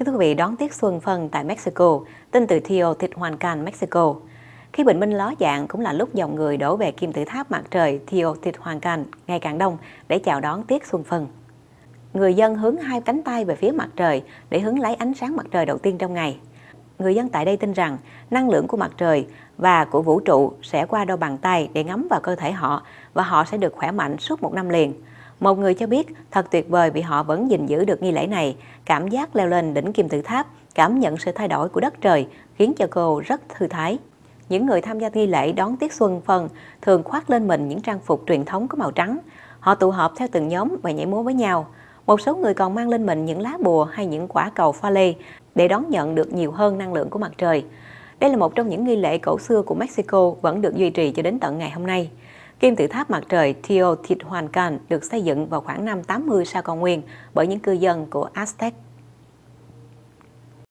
Kính thưa quý vị, đón tiết xuân phân tại Mexico, tin từ Theo thịt hoàn cành Mexico. Khi bình minh ló dạng cũng là lúc dòng người đổ về kim tự tháp mặt trời Theo thịt hoàn cành ngày càng đông để chào đón tiết xuân phân. Người dân hướng hai cánh tay về phía mặt trời để hứng lấy ánh sáng mặt trời đầu tiên trong ngày. Người dân tại đây tin rằng năng lượng của mặt trời và của vũ trụ sẽ qua đôi bàn tay để ngắm vào cơ thể họ và họ sẽ được khỏe mạnh suốt một năm liền. Một người cho biết thật tuyệt vời vì họ vẫn gìn giữ được nghi lễ này, cảm giác leo lên đỉnh kim tự tháp, cảm nhận sự thay đổi của đất trời khiến cho cô rất thư thái. Những người tham gia nghi lễ đón tiết xuân phần thường khoác lên mình những trang phục truyền thống có màu trắng. Họ tụ họp theo từng nhóm và nhảy múa với nhau. Một số người còn mang lên mình những lá bùa hay những quả cầu pha lê để đón nhận được nhiều hơn năng lượng của mặt trời. Đây là một trong những nghi lễ cổ xưa của Mexico vẫn được duy trì cho đến tận ngày hôm nay. Kim tự tháp mặt trời Teotihuacan được xây dựng vào khoảng năm 80 sau công nguyên bởi những cư dân của Aztec